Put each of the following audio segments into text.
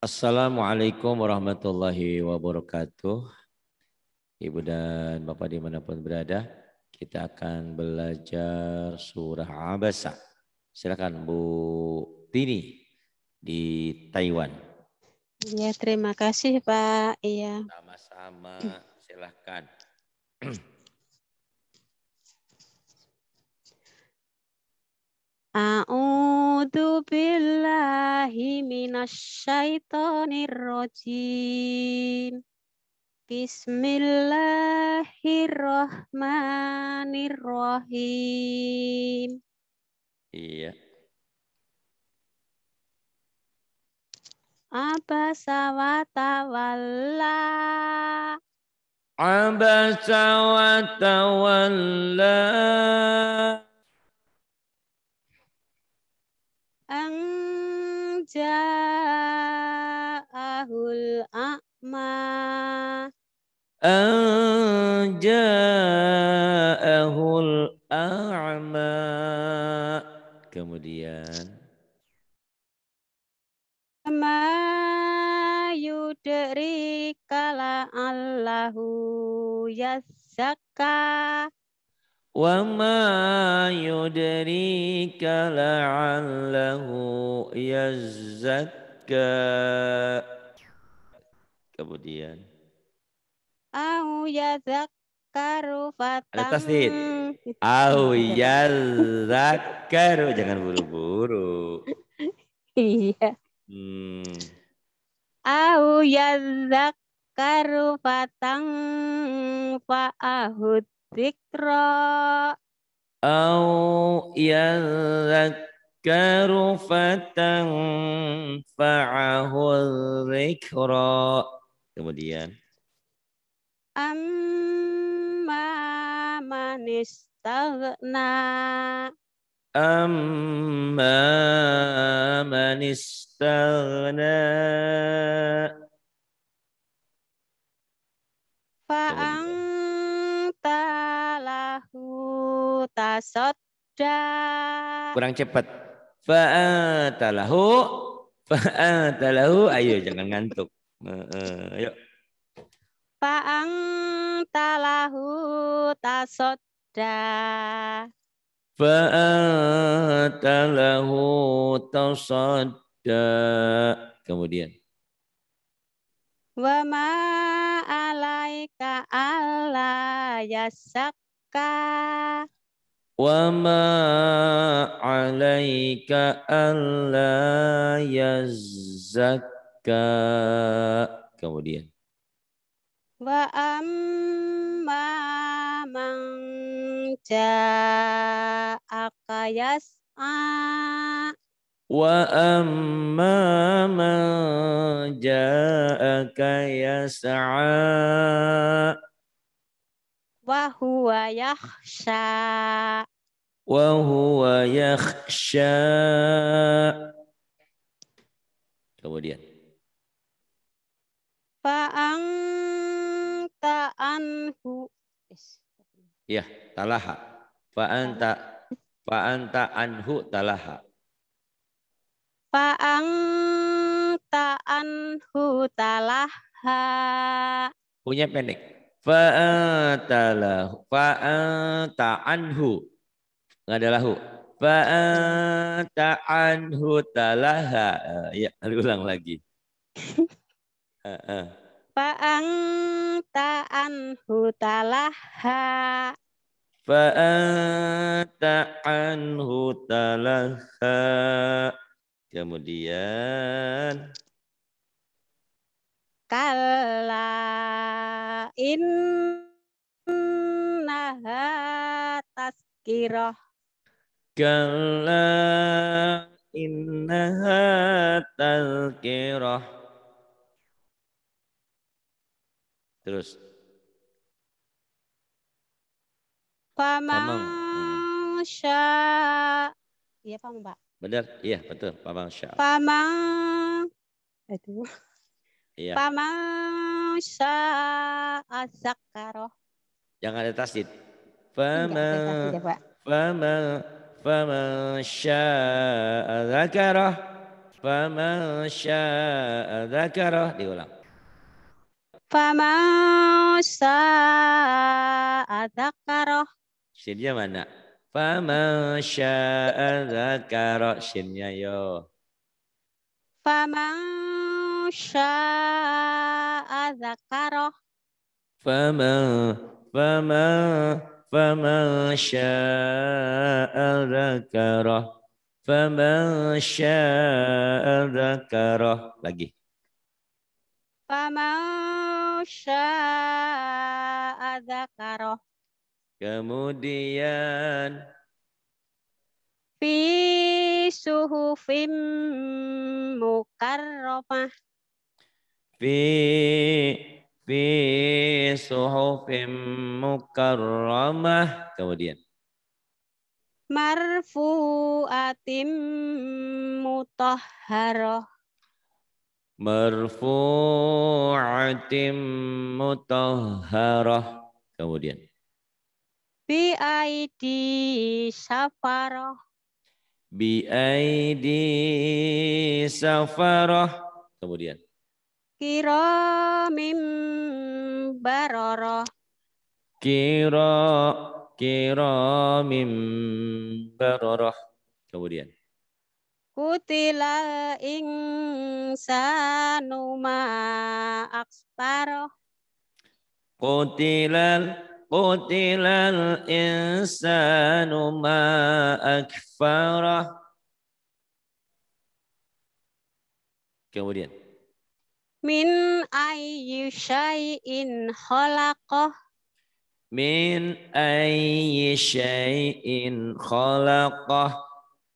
Assalamualaikum warahmatullahi wabarakatuh. Ibu dan Bapak dimanapun berada, kita akan belajar surah Abasa. Silakan Bu Tini di Taiwan. Ya, terima kasih Pak. Iya. Sama-sama. silakan. A'udzu billahi minasyaitonir rajim. Bismillahirrahmanirrahim. Iya. Abasa wa tawalla. Abasa wa tawalla. Anja'ahul a'ma Anja'ahul a'ma Kemudian Ma yudrika la'allahu yassaka وما يدريك لعله يزكى kemudian au yazakkaru fatam ada tasdid au yazakkaru jangan buru-buru iya hmm. au yazakkaru fatam fa'ahud dzikra au yadhakkaru fatanfa'ahu dzikra kemudian amma manistaghna amma manistaghna fa'ang tasodda. Kurang cepat. Fa'atalahu. Fa'atalahu. Ayo jangan ngantuk. Ayo. Fa'ang talahu tasodda. Fa'atalahu tasodda. Kemudian. Wa maalaika Allah alla yasak Wa ma alaika alla yazzakka kemudian wa amma man ja'aka yas'a wa amma man ja'aka yas'a وهو يخشى وهو yakhsha. kemudian fa'anta anhu ya talaha fa'anta fa'anta anhu talaha fa'anta anhu talaha punya pendek fa'atalahu fa'anta anhu nggak ada lahu fa'anta anhu talaha ya ulang lagi eh, eh. fa'anta anhu talaha fa'anta anhu talaha kemudian kala innaha tazkirah inna innaha tazkirah terus Pamang sya Iya, Pak, Mbak. Benar, iya, betul. Pamang sya Pamang. Aduh. Eh, Iya. Famasya'a ada tasdid. Fama, fama, fama Fama azakaro. Diulang. Fama sya'a azakaro. Sinnya mana? Fama sya'a zakaroh. Sinnya yo. Fama syaa dzakarahu Fama fama fama syaa dzakarahu Fama syaa dzakarahu lagi Fama syaa dzakarahu kemudian fi suhufim mukarramah fi fi suhufim mukarramah kemudian marfu'atim mutahharah marfu'atim mutahharah kemudian bi aidi safarah bi aidi safarah kemudian kiramim baroroh kira kiramim baroroh kemudian kutila insanu ma aksparoh kutilal kutilal insanu ma kemudian Min ayyi syai'in khalaqah. Min ayyi syai'in khalaqah.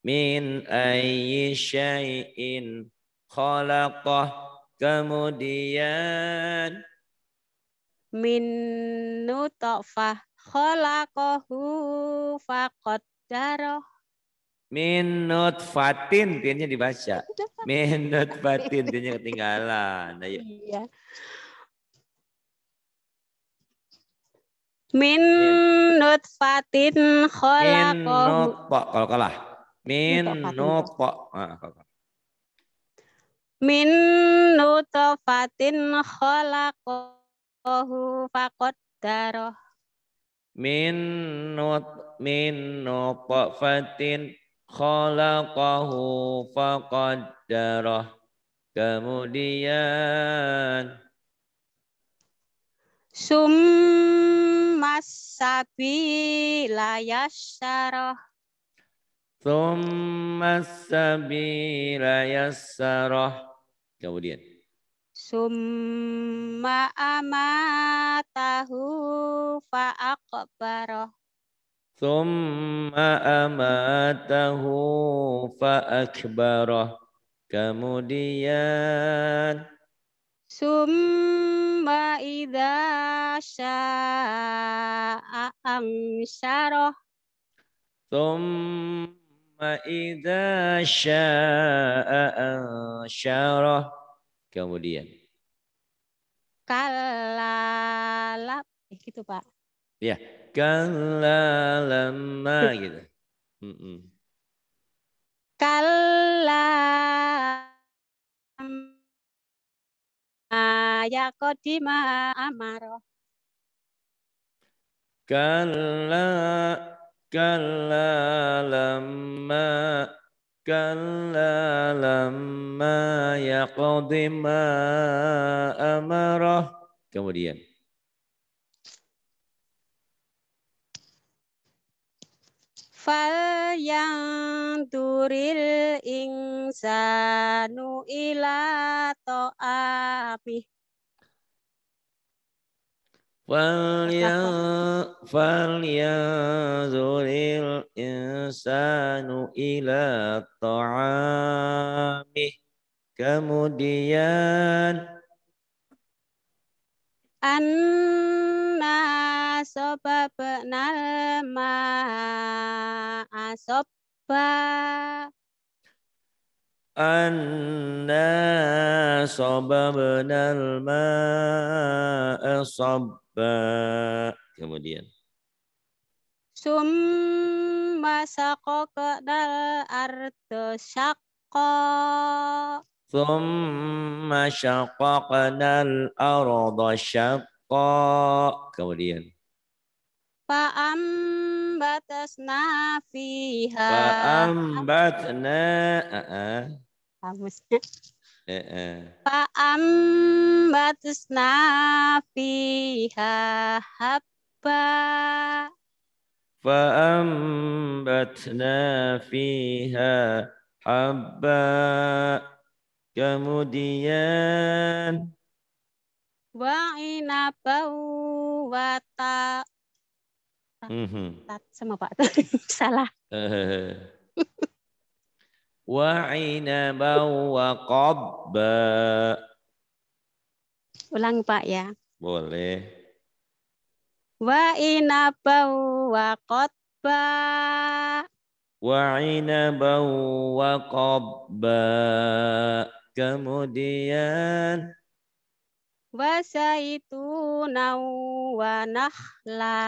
Min ayyi syai'in khalaqah. Kemudian. Min nutfah khalaqahu faqaddarah. Minut fatin, tiennya dibaca. Minut fatin, tiennya ketinggalan. Ayo. Nah, iya. Min nutfatin kholaqahu. Min kalau kalah. Min nutfa. Min nutfatin kholaqahu faqaddaroh. Min nut min fatin ah, khalaqahu faqaddarah. Kemudian Summas sabila yassarah. Summas sabila yassarah. Kemudian. Summa amatahu fa'akbaroh. ثم أماته فأكبره kemudian Summa idza sya'a amsyarah Summa idza sya'a amsyarah Kemudian Kalalap eh, Gitu Pak Iya. Kala lama gitu. Mm -mm. Kalla ya kodima amaro. Kala kala lama kala lama ya kodima amaro. Kemudian. fal yang turil insanu ila to'amih turil ya, insanu ila ta'amih. Kemudian. An sobab nalma asoba anna sobab nalma asoba kemudian summa sakok dal arto syakko summa syakok dal arto syakko kemudian Fa'ambatasna fiha. Fa'ambatna. Hamusnya. Eh, eh. Fa'ambatasna fiha habba. Fa'ambatna fiha habba. Kemudian. Wa inabau wa Mm-hmm. sama Pak salah. wa inaban wa qabba. Ulang Pak ya. Boleh. Wa inaban wa qabba. Wa wa qabba. Kemudian wa zaituna wa nahla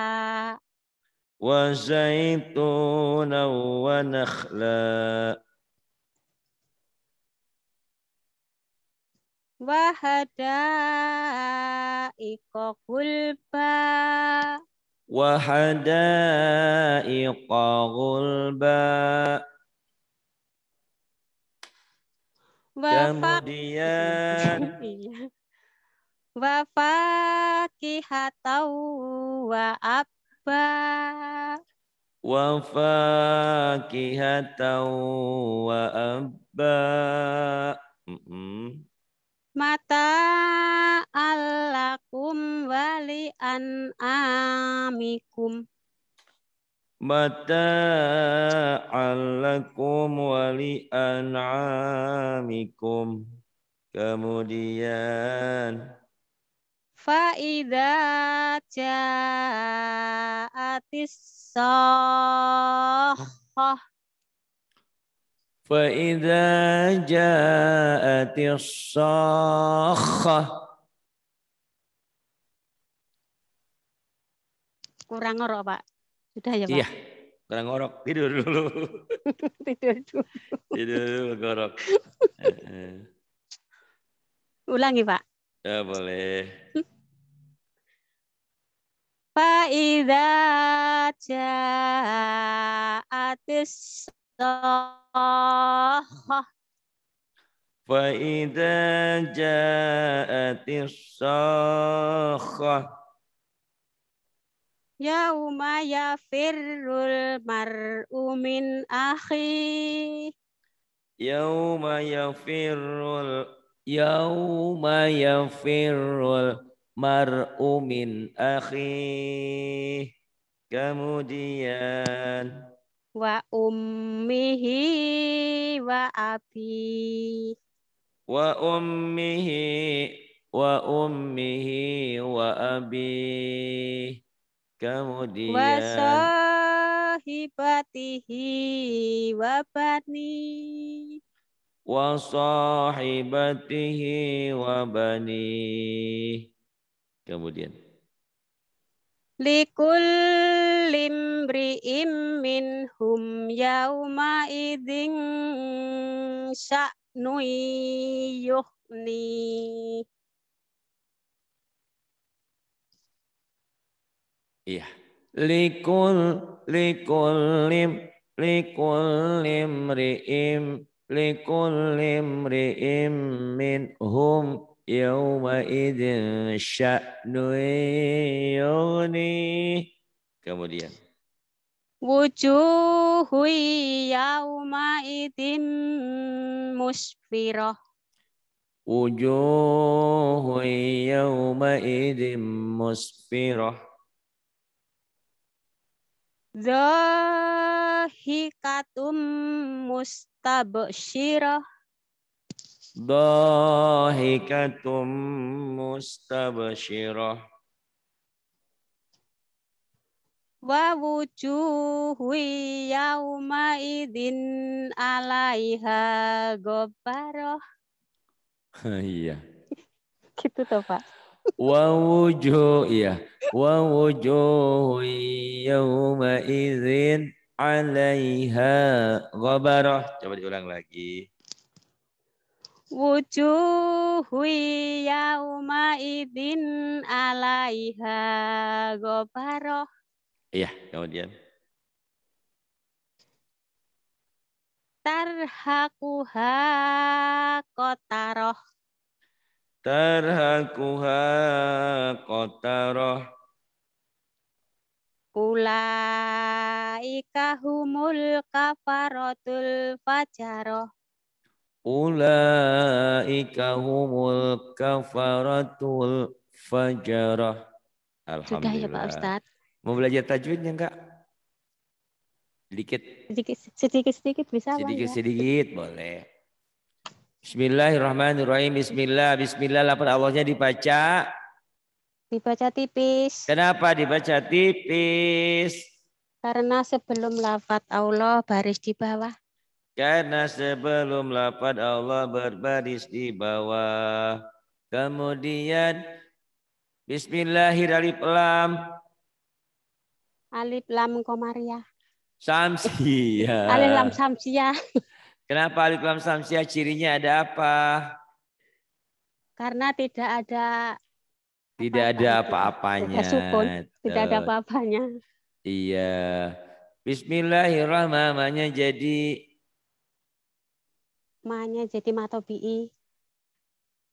wa zaituna wa nakhla wa hada iqulba wa hada iqulba kemudian wa faqihatau wa ab وفاكهة abba Mata alakum wali an amikum. Mata alakum wali an amikum. Kemudian Faida ja'atis sohoh. Faida ja'atis sohoh. Kurang ngorok, Pak. Sudah ya, Pak? Iya, kurang ngorok. Tidur dulu. Tidur dulu. Tidur dulu, ngorok. Ulangi, Pak. Ya, boleh. فإذا جاءت الصاخة فإذا جاءت الصاخة يوم يفر المرء من أخيه يوم يفر يوم يفر mar'u min akhi Kemudian wa ummihi wa abi wa ummihi wa ummihi wa abi kemudian wa sahibatihi wa bani wa sahibatihi wa bani Kemudian. Likul limri'im minhum yauma idin sya'nui yuhni. Iya. Likul likul lim likul limri'im likul limri'im minhum idin شأن يغنيه kemudian wujuhu yaumaidin musfiroh wujuhu idin musfiroh Zahikatum mustabshiroh Dahikatum mustabashirah Wa wujuhu yawma idin alaiha gobaroh Iya Gitu tuh Pak Wa wujuh iya Wa wujuhu yawma idin alaiha gobaroh Coba diulang lagi wujuhu yauma idin alaiha gobaroh. Iya, kemudian. Tarhakuha kotaroh. Tarhakuha kotaroh. Ulaika humul kafaratul fajaroh. Ulaika humul kafaratul fajarah. Alhamdulillah. Sudah ya Pak Ustadz. Mau belajar tajwidnya enggak? Sedikit. Sedikit sedikit, bisa bisa Sedikit ya? sedikit boleh. Bismillahirrahmanirrahim. Bismillah. Bismillah Lapan Allahnya dibaca. Dibaca tipis. Kenapa dibaca tipis? Karena sebelum lafat Allah baris di bawah. Karena sebelum lapat Allah berbaris di bawah. Kemudian Bismillahirrahmanirrahim. Alif lam komariah. Samsia. Alif lam samsia. Kenapa alif lam samsia cirinya ada apa? Karena tidak ada tidak apa ada apa-apanya. Tidak, tidak ada apa-apanya. Iya. Bismillahirrahmanirrahim jadi Manya jadi mata bi'i.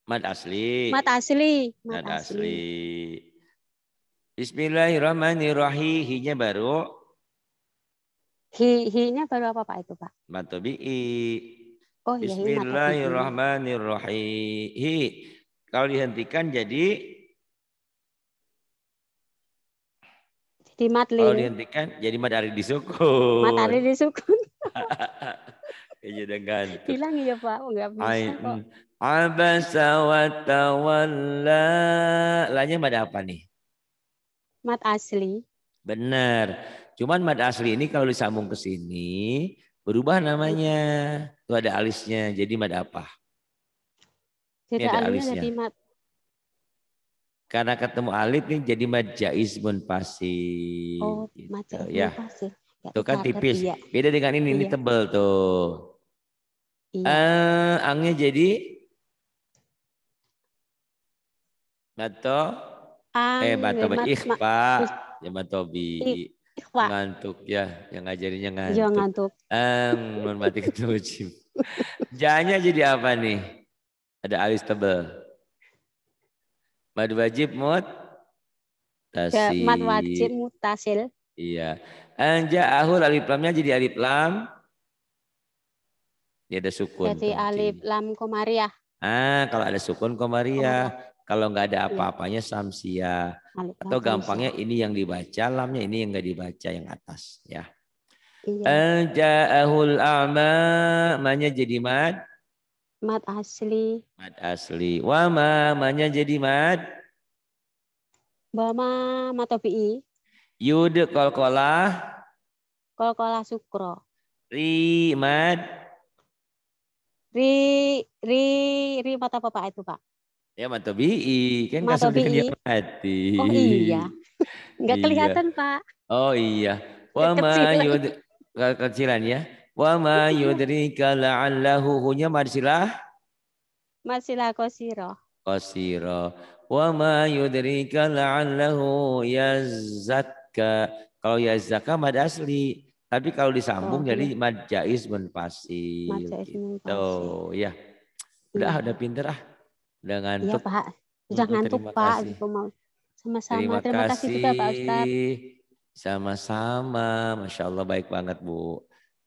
Mat asli. Mat asli. Mat, Mat asli. asli. Bismillahirrahmanirrahim. Hinya baru. Hi, hinya baru apa Pak itu Pak? Mat bi'i. Oh, iya, Bismillahirrahmanirrahim. Kalau dihentikan jadi jadi matli. Kalau dihentikan jadi matari disukun. matari disukun. Iya dengan. Hilang ya Pak, enggak oh, bisa Ay, kok. Mm. Abasa wa tawalla. mad apa nih? Mad asli. Benar. Cuman mad asli ini kalau disambung ke sini berubah namanya. Tuh ada alisnya. Jadi mad apa? Jadi ada alisnya. Jadi mad karena ketemu alif nih jadi mad jaiz pasi. Oh, gitu. ya. pasi. Ya, kan tipis. Beda dengan ini, ini iya. tebel tuh. Iya. Uh, angnya jadi bato Ang, eh bato ba ikhfa ya bato bi ngantuk ya yang ngajarinnya ngantuk. jangan ngantuk. Ang mati ketemu Janya jadi apa nih? Ada alis tebel. Mad wajib mut tasil. Mad wajib mutasil. Iya. Anja ahul alif lamnya jadi alif lam. Dia ada sukun. Jadi alif lam komariah. Ah, kalau ada sukun komariah. Kalau nggak ada iya. apa-apanya samsia. Atau gampangnya ini yang dibaca, lamnya ini yang nggak dibaca yang atas, ya. al iya. Ja'ahul a'ma, manya jadi mad. Mad asli. Mad asli. Wama, manya jadi mad. Wama i Yud Kol-kolah sukro. Ri mad. Ri ri ri mata apa Pak itu Pak? Ya mata BI kan mata BI. Hati. Oh iya. nggak iya. kelihatan Pak. Oh iya. Wa ma yud kecilan ya. Wa ma yudrika la'allahu hunya marsilah. Marsilah kosiro. Kosiro. Wa ma yudrika la'allahu yazakka. Kalau yazakka mad asli. Tapi kalau oh, disambung oh, jadi iya. majais menfasi Majais gitu. ya. Udah iya. udah pinter ah. Udah ngantuk. Iya, Pak. Udah ngantuk, Pak. Sama-sama. Terima, terima kasih juga Pak Ustaz. Sama-sama. Masya Allah baik banget, Bu.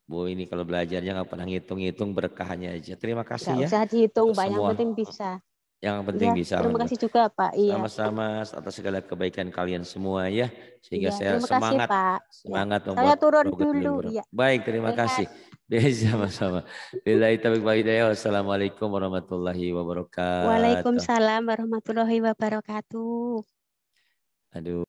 Bu ini kalau belajarnya nggak pernah ngitung-ngitung berkahnya aja. Terima kasih gak ya. usah dihitung, banyak penting bisa. Yang penting ya, bisa. Terima kasih juga Pak. Iya. Sama-sama atas segala kebaikan kalian semua ya, sehingga ya, saya semangat, Pak. Iya. semangat ya. membuat. Saya turun dulu. Ya. Baik, terima, ya. kasih. Desi iya, sama-sama. Wassalamualaikum warahmatullahi wabarakatuh. Waalaikumsalam warahmatullahi wabarakatuh. Aduh.